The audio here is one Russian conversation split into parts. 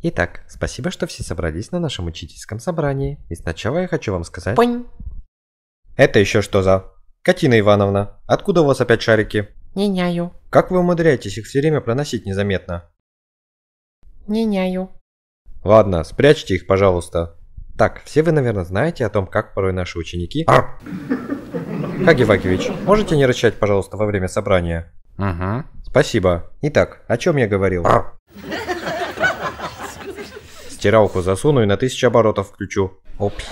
Итак, спасибо, что все собрались на нашем учительском собрании. И сначала я хочу вам сказать... Понь! Это еще что за... Катина Ивановна, откуда у вас опять шарики? Няняю. Как вы умудряетесь их все время проносить незаметно? Няняю. Ладно, спрячьте их, пожалуйста. Так, все вы, наверное, знаете о том, как порой наши ученики... А! Хаги Вакевич, можете не рычать, пожалуйста, во время собрания? Ага. Спасибо. Итак, о чем я говорил? А! стиралку засуну и на тысячу оборотов включу. Опс.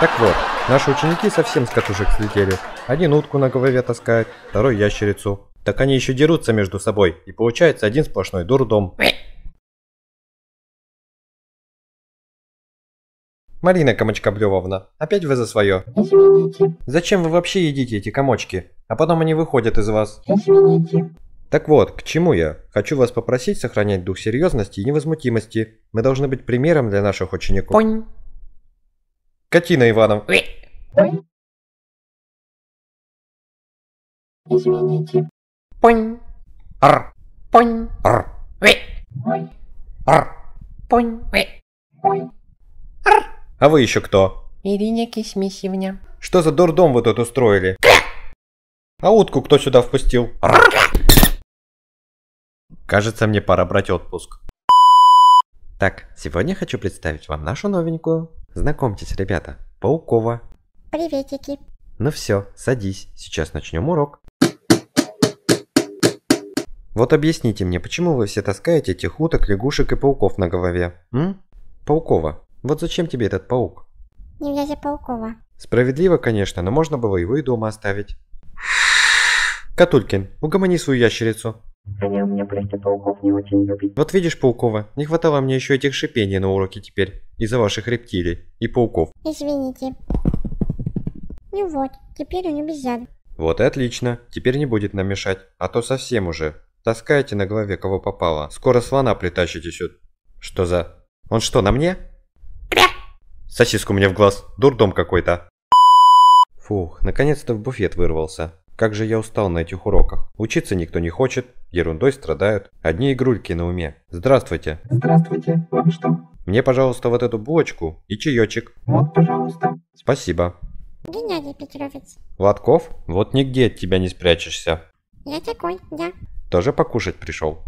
Так вот, наши ученики совсем с катушек слетели. Один утку на голове таскает, второй ящерицу. Так они еще дерутся между собой, и получается один сплошной дурдом. Марина Камочкоблевовна, опять вы за свое. Извините. Зачем вы вообще едите эти комочки? А потом они выходят из вас. Извините. Так вот, к чему я? Хочу вас попросить сохранять дух серьезности и невозмутимости. Мы должны быть примером для наших учеников. Понь. Катина Иванов. Понь. Извините. Понь. Ар. Понь. Ар. Ви. Понь. Ар. Понь. Ви. Понь. Ар. А вы еще кто? Ириня Кисмисевна. Что за дурдом вы тут устроили? А утку кто сюда впустил? Ар. Кажется, мне пора брать отпуск. Так, сегодня хочу представить вам нашу новенькую. Знакомьтесь, ребята, Паукова. Приветики. Ну все, садись, сейчас начнем урок. Вот объясните мне, почему вы все таскаете этих уток, лягушек и пауков на голове? М? Паукова, вот зачем тебе этот паук? Не влезя Паукова. Справедливо, конечно, но можно было его и дома оставить. Катулькин, угомони свою ящерицу. Они у меня, прости, пауков не очень любят. Вот видишь, Паукова, не хватало мне еще этих шипений на уроке теперь. Из-за ваших рептилий и пауков. Извините. Ну вот, теперь он обезьян. Вот и отлично. Теперь не будет нам мешать. А то совсем уже. Таскаете на голове кого попало. Скоро слона притащите сюда. Что за... Он что, на мне? Сосиску мне в глаз. Дурдом какой-то. Фух, наконец-то в буфет вырвался. Как же я устал на этих уроках. Учиться никто не хочет, ерундой страдают. Одни игрульки на уме. Здравствуйте. Здравствуйте. Вам что? Мне, пожалуйста, вот эту булочку и чаечек. Вот, пожалуйста. Спасибо. Геннадий Петровец. Лотков, вот нигде от тебя не спрячешься. Я такой, да. Тоже покушать пришел?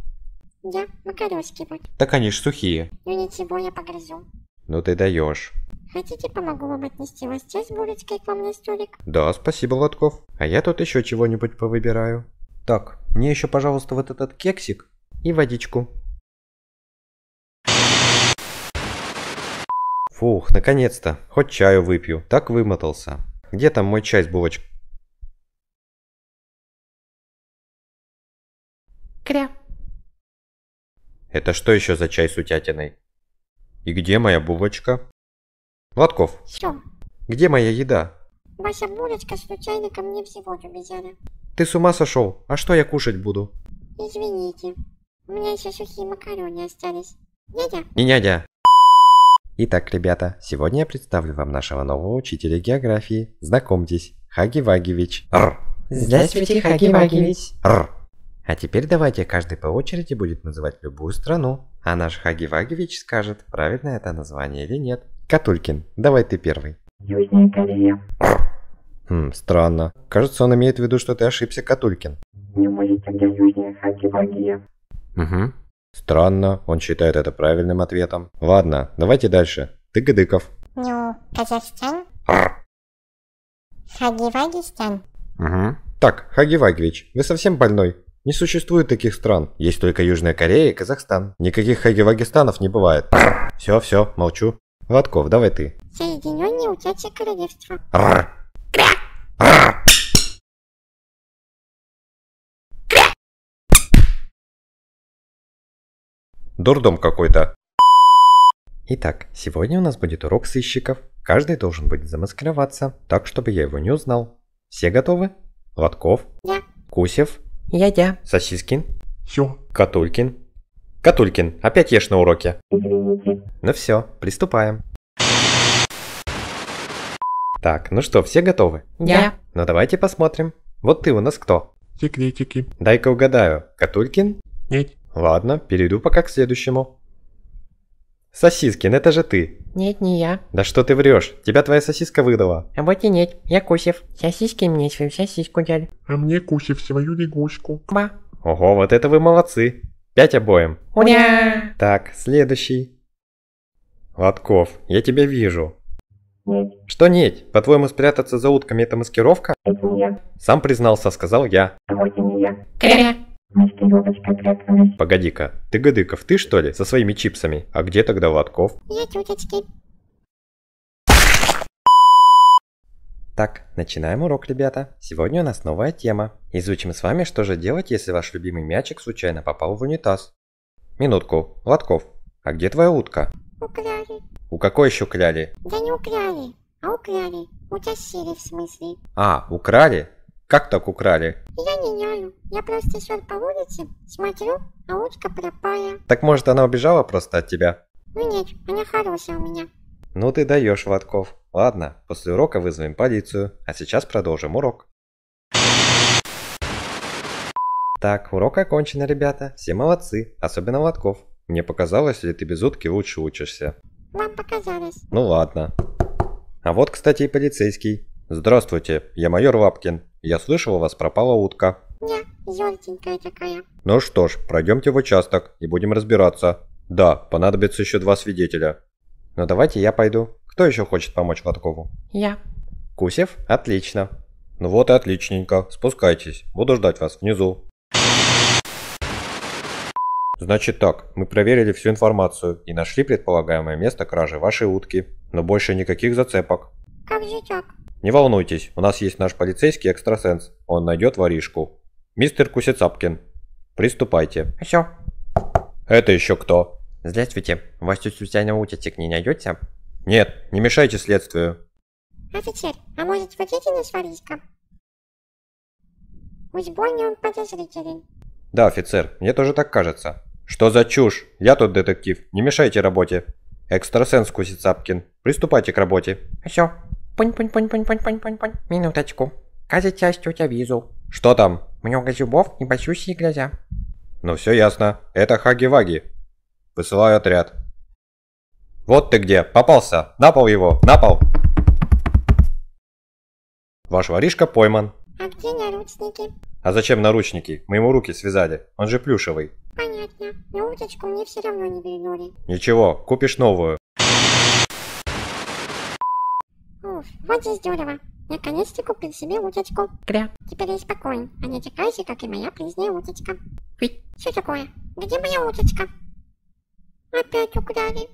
Да, макарешки вот. Так они ж сухие. Ну ничего, я погрызу. Ну ты даешь. Хотите, помогу вам отнести вас с булочкой к вам на столик? Да, спасибо, Лотков. А я тут еще чего-нибудь повыбираю. Так, мне еще, пожалуйста, вот этот кексик и водичку. Фух, наконец-то. Хоть чаю выпью. Так вымотался. Где там мой чай с булочкой? Кря. Это что еще за чай с утятиной? И где моя булочка? Лотков. Все. Где моя еда? Вася Булочка случайно ко мне всего убежала. Ты с ума сошел? А что я кушать буду? Извините. У меня еще сухие макароны остались. Дядя. Не дядя. Итак, ребята, сегодня я представлю вам нашего нового учителя географии. Знакомьтесь, Хаги Вагевич. Р. Здравствуйте, Хаги Вагевич. Р. А теперь давайте каждый по очереди будет называть любую страну, а наш Хаги Вагевич скажет, правильно это название или нет. Катулькин, давай ты первый. Южная Корея. Хм, странно. Кажется, он имеет в виду, что ты ошибся, Катулькин. Не может тогда Южная Хакивагия. Угу. Странно, он считает это правильным ответом. Ладно, давайте дальше. Ты Гадыков. Ну, Казахстан. Хагивагистан. Угу. Так, Хагивагович, вы совсем больной. Не существует таких стран. Есть только Южная Корея и Казахстан. Никаких Хагивагистанов не бывает. все, все, молчу. Ватков, давай ты. Соединенные утячье королевство. Рр. Дурдом какой-то. Итак, сегодня у нас будет урок сыщиков. Каждый должен будет замаскироваться, так чтобы я его не узнал. Все готовы? Лотков? Я. Кусев? Я-я. Сосискин? Ё. Катулькин? Катулькин, опять ешь на уроке. Ну все, приступаем. Так, ну что, все готовы? Да. Ну давайте посмотрим. Вот ты у нас кто? Секретики. Дай-ка угадаю. Катулькин? Нет. Ладно, перейду пока к следующему. Сосискин, это же ты. Нет, не я. Да что ты врешь? Тебя твоя сосиска выдала. А вот и нет, я Кусев. Сосиски мне свою сосиску дали. А мне Кусев свою лягушку. Ква. Ого, вот это вы молодцы. Пять обоим. Уня! Так, следующий. Лотков, я тебя вижу. Нет. Что нет? По-твоему, спрятаться за утками это маскировка? Это не я. Сам признался, сказал я. вот и не я. Кря. Погоди-ка, ты Гадыков, ты что ли, со своими чипсами? А где тогда Лотков? Я тютечки. Так, начинаем урок, ребята. Сегодня у нас новая тема. Изучим с вами, что же делать, если ваш любимый мячик случайно попал в унитаз. Минутку, Лотков, а где твоя утка? Украли. У какой еще украли? Да не украли, а украли. Утащили в смысле. А, украли? Как так украли? Я не няю. Я просто шел по улице, смотрю, а утка пропая. Так может она убежала просто от тебя? Ну нет, она хорошая у меня. «Ну ты даешь, Ватков. Ладно, после урока вызовем полицию, а сейчас продолжим урок». Так, урок окончен, ребята. Все молодцы, особенно Ватков. Мне показалось, ли ты без утки лучше учишься. Вам показалось. Ну ладно. А вот, кстати, и полицейский. Здравствуйте, я майор Лапкин. Я слышал, у вас пропала утка. Не, желтенькая такая. Ну что ж, пройдемте в участок и будем разбираться. Да, понадобится еще два свидетеля. Но ну, давайте я пойду. Кто еще хочет помочь Гладкову? Я. Кусев? Отлично. Ну вот и отличненько. Спускайтесь. Буду ждать вас внизу. Значит так, мы проверили всю информацию и нашли предполагаемое место кражи вашей утки. Но больше никаких зацепок. Как же так? Не волнуйтесь, у нас есть наш полицейский экстрасенс. Он найдет воришку. Мистер Кусецапкин, приступайте. Все. Это еще кто? «Здравствуйте, вас тут случайно утятик не найдете?» «Нет, не мешайте следствию». «Офицер, а может вот эти не с Уж больно он подозрителен. «Да, офицер, мне тоже так кажется». «Что за чушь? Я тут детектив, не мешайте работе». «Экстрасенс кусит Сапкин, приступайте к работе». «Всё, пунь-пунь-пунь-пунь-пунь-пунь-пунь, минуточку. Кажется, я тетя визу». «Что там?» «Много зубов и большущие глаза». «Ну все ясно, это хаги-ваги, Высылаю отряд. Вот ты где, попался. На пол его, на пол. Ваш воришка пойман. А где наручники? А зачем наручники? Мы ему руки связали, он же плюшевый. Понятно, но уточку мне все равно не вернули. Ничего, купишь новую. Уф, вот здесь здорово. Наконец-то купил себе уточку. Кря. Теперь я спокоен, а не такая же, как и моя прежняя уточка. Фи. Что такое? Где моя уточка? Опять украли.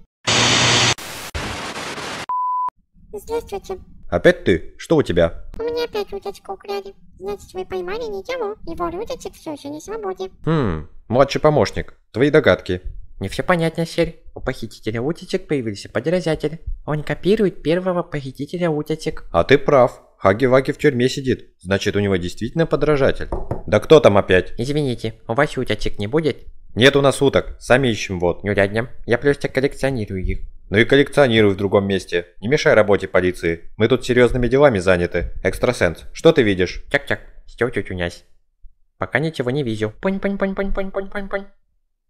Здравствуйте. Опять ты? Что у тебя? У меня опять удочку украли. Значит, вы поймали не того. Его удочек все еще не свободе. Хм, младший помощник, твои догадки. Не все понятно, Серь. У похитителя утечек появился подрезатель. Он копирует первого похитителя утечек. А ты прав. Хаги-Ваги в тюрьме сидит. Значит, у него действительно подражатель. Да кто там опять? Извините, у вас утечек не будет? «Нет у нас уток, сами ищем вот». ну «Нюрядня, я просто коллекционирую их». «Ну и коллекционируй в другом месте. Не мешай работе полиции. Мы тут серьезными делами заняты. Экстрасенс, что ты видишь?» «Чак-чак, стёв тюнясь. «Пока ничего не вижу. Понь-понь-понь-понь-понь-понь-понь-понь».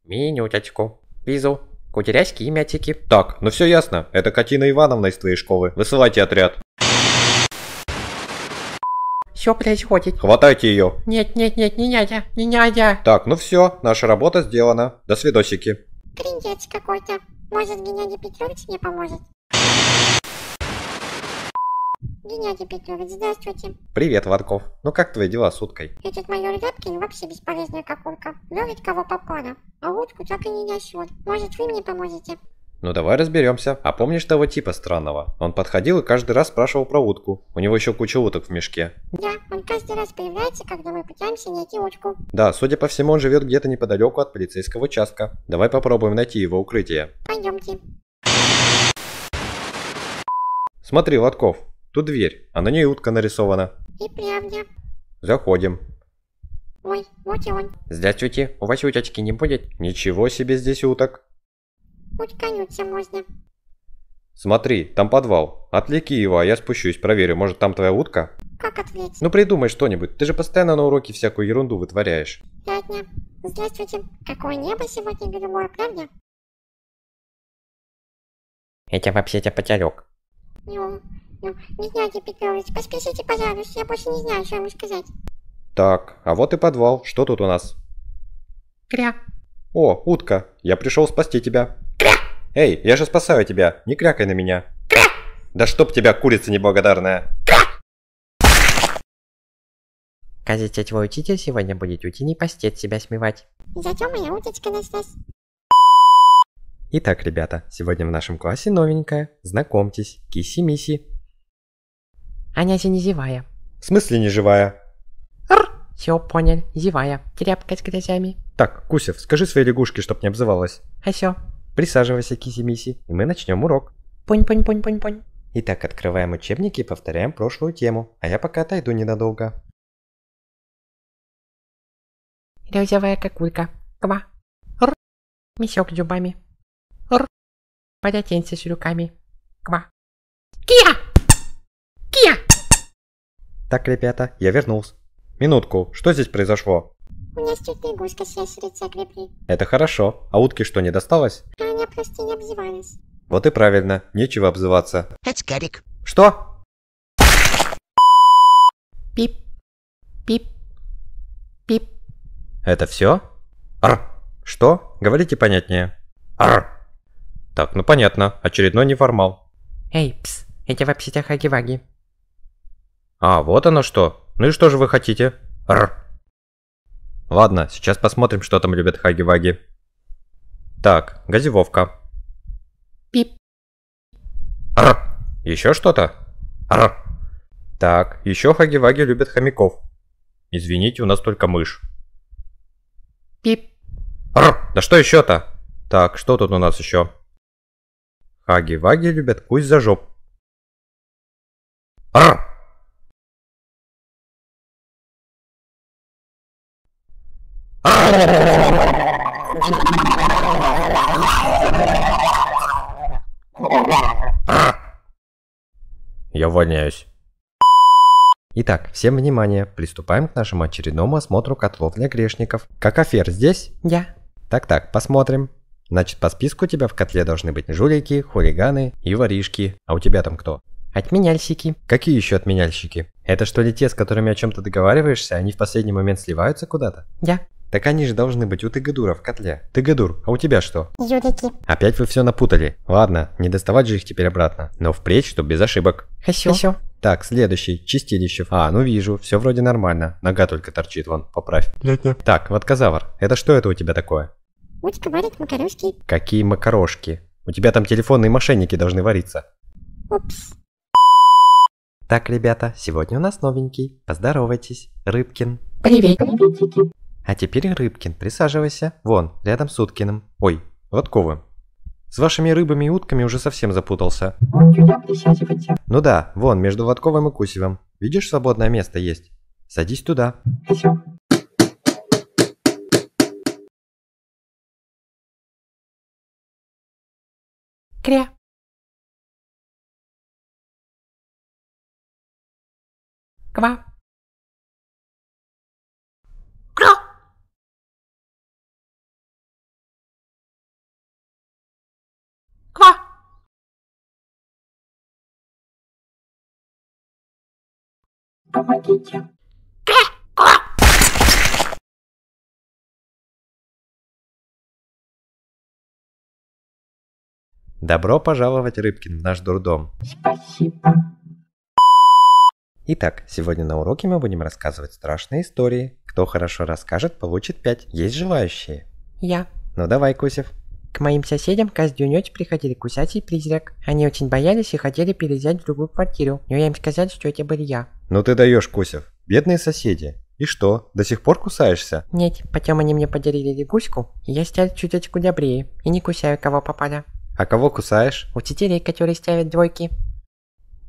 «Минуточку. Визу. Кутеряськи и мятики». «Так, ну все ясно. Это Катина Ивановна из твоей школы. Высылайте отряд» все происходит. Хватайте ее. Нет, нет, нет, не нядя, не нядя. Так, ну все, наша работа сделана. До свидосики. Кринец какой-то. Может, Геннадий Петрович мне поможет? Геннадий Петрович, здравствуйте. Привет, Варков. Ну как твои дела с уткой? Этот майор Рябкин вообще бесполезная какурка. Ловит кого попало, а утку так и не несет. Может, вы мне поможете? «Ну давай разберемся. А помнишь того типа странного? Он подходил и каждый раз спрашивал про утку. У него еще куча уток в мешке». «Да, он каждый раз появляется, когда мы пытаемся найти утку». «Да, судя по всему, он живет где-то неподалеку от полицейского участка. Давай попробуем найти его укрытие». «Пойдемте». «Смотри, Лотков, тут дверь, а на ней утка нарисована». «И правда». «Заходим». Ой, вот и он. Здравствуйте, у вас уточки не будет? Ничего себе здесь уток. Уткнуться можно. Смотри, там подвал. Отвлеки его, а я спущусь, проверю, может там твоя утка? Как отвлечь? Ну придумай что-нибудь, ты же постоянно на уроке всякую ерунду вытворяешь. Пятня. Здравствуйте. Какое небо сегодня голубое, правда? Это вообще-то потярек. Ну, ну, не знаете, Петрович, поспешите, пожалуйста, я больше не знаю, что ему сказать. Так, а вот и подвал, что тут у нас? Кря. О, утка, я пришел спасти тебя. Эй, я же спасаю тебя, не крякай на меня. Кря! Да чтоб тебя, курица неблагодарная. Кря! Кажется, твой учитель сегодня будет не постет себя смевать. Зачем моя утечка нашлась? Итак, ребята, сегодня в нашем классе новенькая. Знакомьтесь, Киси-Миси. Аняся не зевая. В смысле не живая? Р! Все понял, зевая, тряпка с грязями. Так, Кусев, скажи своей лягушке, чтоб не обзывалась. А все. Присаживайся, Киси-Миси, и мы начнем урок. Понь-понь-понь-понь-понь. Итак, открываем учебники и повторяем прошлую тему, а я пока отойду ненадолго. Резевая какулька. Ква. Р. Мисек зубами. Р. Полотенце с рюками. Ква. Кия! Кия! Так, ребята, я вернулся. Минутку, что здесь произошло? меня чуть лягушка с ящерицей окрепли. А это хорошо. А утки что, не досталось? Аня, ну, прости, не обзывалась. Вот и правильно. Нечего обзываться. Это Гарик. Что? Пип. Пип. Пип. Это все? Ар. Что? Говорите понятнее. Ар. Так, ну понятно. Очередной неформал. Эй, пс, это вообще-то хаги-ваги. А, вот оно что. Ну и что же вы хотите? Р. Ладно, сейчас посмотрим, что там любят хаги-ваги. Так, газевовка. Пип. Ар. Еще что-то? Ар. Так, еще хаги-ваги любят хомяков. Извините, у нас только мышь. Пип. Ар. Да что еще-то? Так, что тут у нас еще? Хаги-ваги любят кусь за жоп. Ар. Я увольняюсь. Итак, всем внимание, приступаем к нашему очередному осмотру котлов для грешников. Как афер здесь? Я. Так-так, посмотрим. Значит, по списку у тебя в котле должны быть жулики, хулиганы и воришки. А у тебя там кто? Отменяльщики. Какие еще отменяльщики? Это что ли те, с которыми о чем-то договариваешься, а они в последний момент сливаются куда-то? Я. Так они же должны быть у Тыгадура в котле. Тыгадур, а у тебя что? Юрики. Опять вы все напутали. Ладно, не доставать же их теперь обратно. Но впредь, чтоб без ошибок. Хасё. Хасё. Так, следующий, Чистилищев. А, ну вижу, все вроде нормально. Нога только торчит вон, поправь. Нет-нет. Так, Ваткозавр, это что это у тебя такое? Утка варит макарошки. Какие макарошки? У тебя там телефонные мошенники должны вариться. Упс. Так, ребята, сегодня у нас новенький. Поздоровайтесь, Рыбкин. Привет, ребятики. А теперь, Рыбкин, присаживайся. Вон, рядом с Уткиным. Ой, Лотковым. С вашими рыбами и утками уже совсем запутался. Ну да, вон, между Лотковым и Кусевым. Видишь, свободное место есть. Садись туда. Кря. Ква. помогите. Добро пожаловать, Рыбкин, в наш дурдом. Спасибо. Итак, сегодня на уроке мы будем рассказывать страшные истории. Кто хорошо расскажет, получит пять. Есть желающие? Я. Ну давай, Кусев. К моим соседям каждую ночь приходили кусать и призрак. Они очень боялись и хотели переезжать в другую квартиру, но я им сказал, что это был я. Ну ты даешь, Кусев. Бедные соседи. И что, до сих пор кусаешься? Нет, потом они мне подарили лягушку, и я стал чуточку добрее, и не кусаю кого попало. А кого кусаешь? Учителей, которые ставят двойки.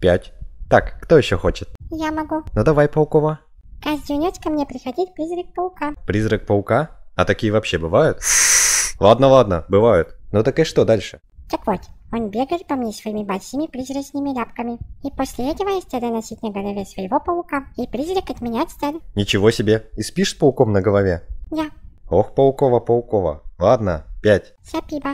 Пять. Так, кто еще хочет? Я могу. Ну давай, Паукова. Каждую ночь ко мне приходить призрак паука. Призрак паука? А такие вообще бывают? Ладно, ладно, бывает. Ну так и что дальше? Так вот, он бегает по мне своими большими призрачными ляпками. И после этого я стал носить на голове своего паука. И призрак от меня отстал. Ничего себе. И спишь с пауком на голове? Да. Ох, Паукова-Паукова. Ладно, пять. Сапиба.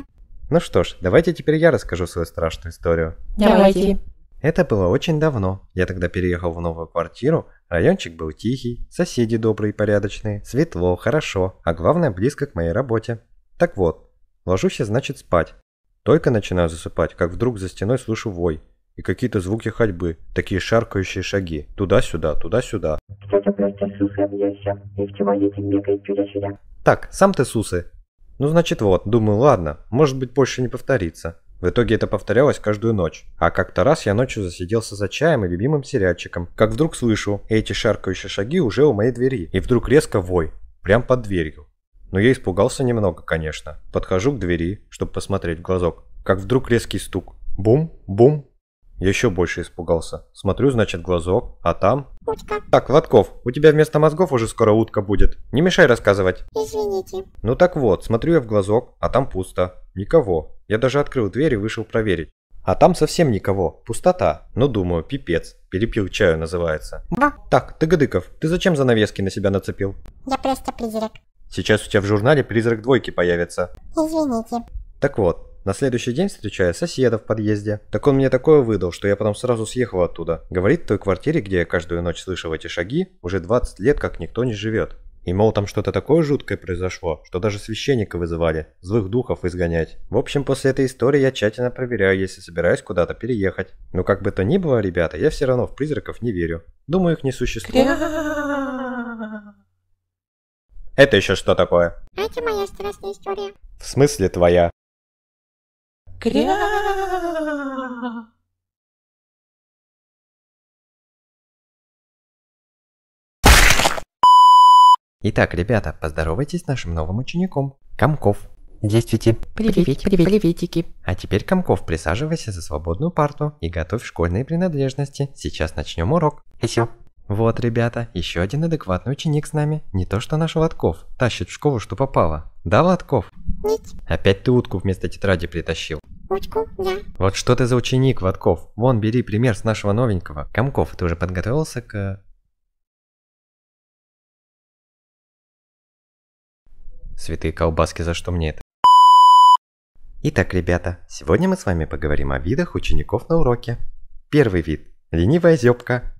Ну что ж, давайте теперь я расскажу свою страшную историю. Давайте. Это было очень давно. Я тогда переехал в новую квартиру, райончик был тихий, соседи добрые и порядочные, светло, хорошо, а главное близко к моей работе. Так вот, ложусь я, значит, спать. Только начинаю засыпать, как вдруг за стеной слышу вой и какие-то звуки ходьбы, такие шаркающие шаги, туда-сюда, туда-сюда. Так, сам ты сусы. Ну, значит, вот, думаю, ладно, может быть, больше не повторится. В итоге это повторялось каждую ночь. А как-то раз я ночью засиделся за чаем и любимым сериальчиком, как вдруг слышу эти шаркающие шаги уже у моей двери, и вдруг резко вой, прям под дверью. Но я испугался немного, конечно. Подхожу к двери, чтобы посмотреть в глазок. Как вдруг резкий стук. Бум, бум. Я еще больше испугался. Смотрю, значит, глазок, а там... Утка. Так, Лотков, у тебя вместо мозгов уже скоро утка будет. Не мешай рассказывать. Извините. Ну так вот, смотрю я в глазок, а там пусто. Никого. Я даже открыл дверь и вышел проверить. А там совсем никого, пустота. Ну, думаю, пипец. Перепил чаю называется. Во. Так, ты Гадыков, ты зачем занавески на себя нацепил? Я просто призрак. Сейчас у тебя в журнале «Призрак двойки» появится. Извините. Так вот, на следующий день встречаю соседа в подъезде. Так он мне такое выдал, что я потом сразу съехал оттуда. Говорит, в той квартире, где я каждую ночь слышал эти шаги, уже 20 лет как никто не живет. И мол, там что-то такое жуткое произошло, что даже священника вызывали, злых духов изгонять. В общем, после этой истории я тщательно проверяю, если собираюсь куда-то переехать. Но как бы то ни было, ребята, я все равно в призраков не верю. Думаю, их не существует. Это еще что такое? Это моя страстная история. В смысле твоя? Кря! Итак, ребята, поздоровайтесь с нашим новым учеником. Комков. Действуйте. Привет, привет, приветики. А теперь, Комков, присаживайся за свободную парту и готовь школьные принадлежности. Сейчас начнем урок. И все. Вот, ребята, еще один адекватный ученик с нами. Не то что наш Лотков. Тащит в школу, что попало. Да, Лотков? Нет. Опять ты утку вместо тетради притащил. Утку, я. Вот что ты за ученик, Лотков? Вон, бери пример с нашего новенького. Комков, ты уже подготовился к... Э, Святые колбаски, за что мне это? Итак, ребята, сегодня мы с вами поговорим о видах учеников на уроке. Первый вид – ленивая зёбка,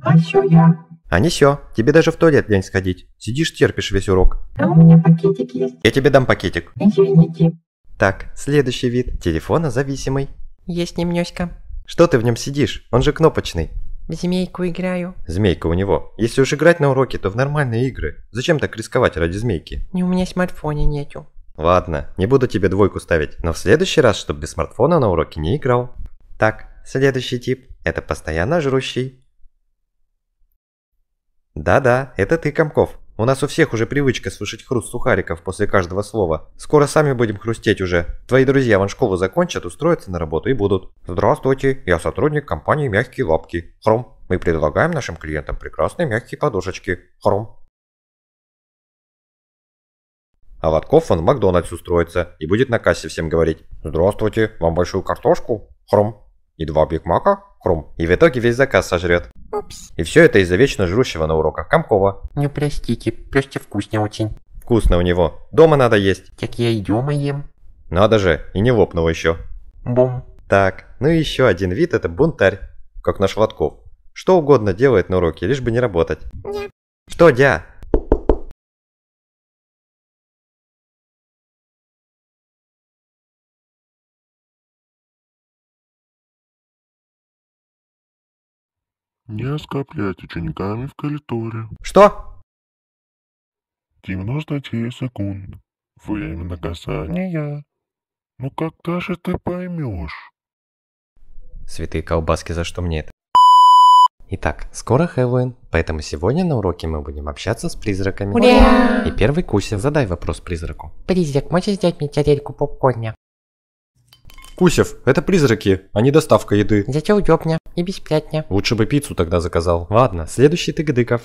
а еще я. А не все. Тебе даже в туалет лень сходить. Сидишь, терпишь весь урок. Да у меня пакетик есть. Я тебе дам пакетик. Извините. Так, следующий вид. Телефона зависимый. Есть немнёська. Что ты в нем сидишь? Он же кнопочный. В змейку играю. Змейка у него. Если уж играть на уроке, то в нормальные игры. Зачем так рисковать ради змейки? Не у меня смартфона нету. Ладно, не буду тебе двойку ставить, но в следующий раз, чтобы без смартфона на уроке не играл. Так, следующий тип – это постоянно жрущий. «Да-да, это ты, Комков. У нас у всех уже привычка слышать хруст сухариков после каждого слова. Скоро сами будем хрустеть уже. Твои друзья вон школу закончат, устроятся на работу и будут. Здравствуйте, я сотрудник компании «Мягкие лапки». Хром. Мы предлагаем нашим клиентам прекрасные мягкие подушечки. Хром. А Лотков он в Макдональдс устроится и будет на кассе всем говорить. Здравствуйте, вам большую картошку? Хром. И два Биг Мака? Хрум. И в итоге весь заказ сожрет. Упс. И все это из-за вечно жрущего на уроках Комкова. Не ну, простите, просто вкусно очень. Вкусно у него. Дома надо есть. Так я и дома ем. Надо же, и не лопнуло еще. Бум. Так, ну и еще один вид это бунтарь, как наш Лотков. Что угодно делает на уроке, лишь бы не работать. Нет. Что, дя? Не оскорблять учениками в коридоре. Что? 99 секунд. Время наказания. Ну когда ну, же ты поймешь? Святые колбаски, за что мне это? Итак, скоро Хэллоуин, поэтому сегодня на уроке мы будем общаться с призраками. Ура! И первый Куся, задай вопрос призраку. Призрак, можешь сделать мне тарельку попкорня? Кусев, это призраки, а не доставка еды. Дитя удобня и бесплатня. Лучше бы пиццу тогда заказал. Ладно, следующий ты Гдыков.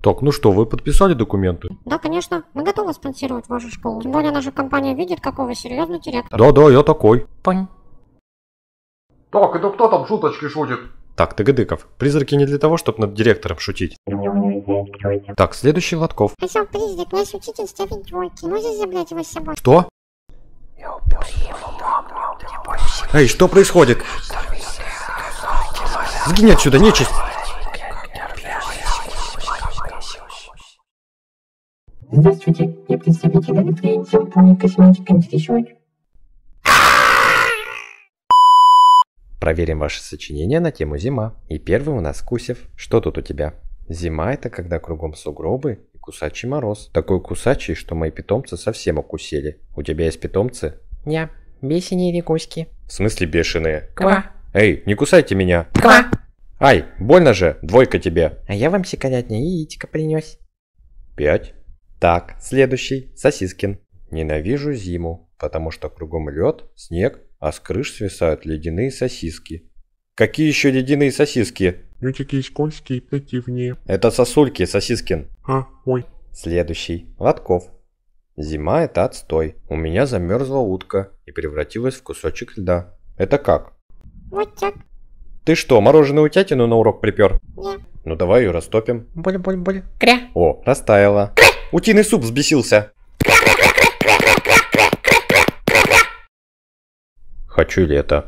Так, ну что, вы подписали документы? Да, конечно. Мы готовы спонсировать вашу школу. Тем более наша компания видит, какого серьезный директор. Да-да, я такой. Понь. Так, это кто там шуточки шутит? Так, ты Гдыков. призраки не для того, чтобы над директором шутить. Так, следующий Лотков. Хотел призрак, наш учитель ставит двойки. Можешь ну, забрать его с собой? Что? Эй, что происходит? Сгинь отсюда, нечисть! Здравствуйте, я представитель электроэнтелпони косметика институт. Проверим ваше сочинение на тему «Зима». И первый у нас Кусев. Что тут у тебя? Зима – это когда кругом сугробы и кусачий мороз. Такой кусачий, что мои питомцы совсем укусили. У тебя есть питомцы? Ня, бесенные рекуськи. В смысле бешеные? Ква. Эй, не кусайте меня. Ква. Ай, больно же, двойка тебе. А я вам секонятня яичко принес. Пять. Так, следующий, Сосискин. Ненавижу зиму, потому что кругом лед, снег а с крыш свисают ледяные сосиски. Какие еще ледяные сосиски? Ну такие скользкие противные. Это сосульки, Сосискин. А, ой. Следующий. Лотков. Зима – это отстой. У меня замерзла утка и превратилась в кусочек льда. Это как? Вот так. Ты что, мороженую утятину на урок припер? Нет. Ну давай ее растопим. Боль-боль-боль. Кря. О, растаяла. Кря. Утиный суп взбесился. Кря. Хочу лето.